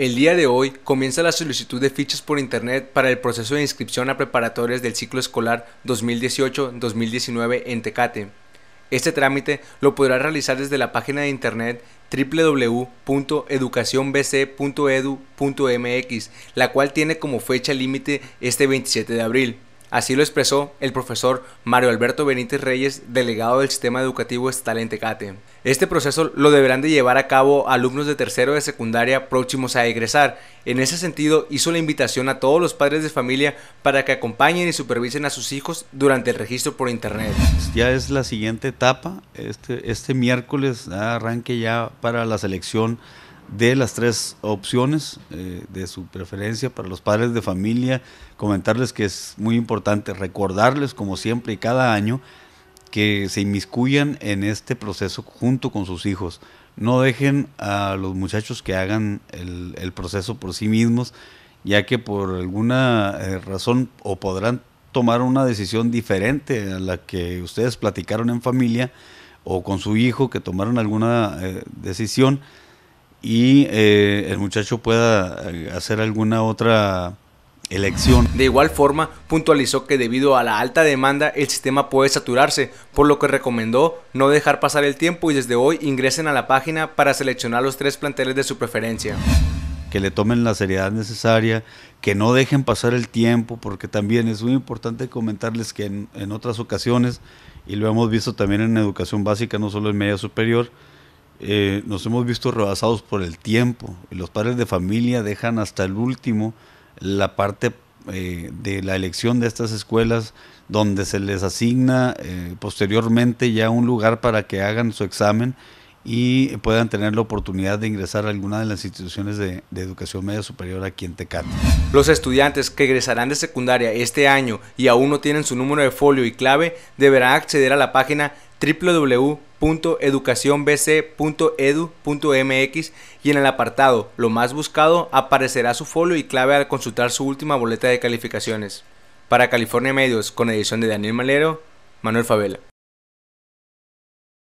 El día de hoy comienza la solicitud de fichas por Internet para el proceso de inscripción a preparatorias del ciclo escolar 2018-2019 en Tecate. Este trámite lo podrá realizar desde la página de Internet www.educacionbc.edu.mx, la cual tiene como fecha límite este 27 de abril. Así lo expresó el profesor Mario Alberto Benítez Reyes, delegado del sistema educativo Estatal Tecate. Este proceso lo deberán de llevar a cabo alumnos de tercero de secundaria próximos a egresar. En ese sentido, hizo la invitación a todos los padres de familia para que acompañen y supervisen a sus hijos durante el registro por internet. Ya es la siguiente etapa. Este, este miércoles arranque ya para la selección de las tres opciones eh, de su preferencia para los padres de familia, comentarles que es muy importante recordarles como siempre y cada año que se inmiscuyan en este proceso junto con sus hijos. No dejen a los muchachos que hagan el, proceso por sí mismos, ya que por alguna eh, razón o podrán tomar una decisión diferente a la que ustedes platicaron en familia o con su hijo que tomaron alguna eh, decisión y eh, el muchacho pueda eh, hacer alguna otra elección. De igual forma, puntualizó que debido a la alta demanda el sistema puede saturarse, por lo que recomendó no dejar pasar el tiempo y desde hoy ingresen a la página para seleccionar los tres planteles de su preferencia. Que le tomen la seriedad necesaria, que no dejen pasar el tiempo, porque también es muy importante comentarles que en, en otras ocasiones, y lo hemos visto también en educación básica, no solo en media superior, eh, nos hemos visto rebasados por el tiempo. Los padres de familia dejan hasta el último la parte eh, de la elección de estas escuelas donde se les asigna eh, posteriormente ya un lugar para que hagan su examen y puedan tener la oportunidad de ingresar a alguna de las instituciones de, educación media superior aquí en Tecate. Los estudiantes que egresarán de secundaria este año y aún no tienen su número de folio y clave deberán acceder a la página www.educacionbc.edu.mx y en el apartado Lo más buscado aparecerá su folio y clave al consultar su última boleta de calificaciones. Para California Medios, con edición de Daniel Malero, Manuel Favela.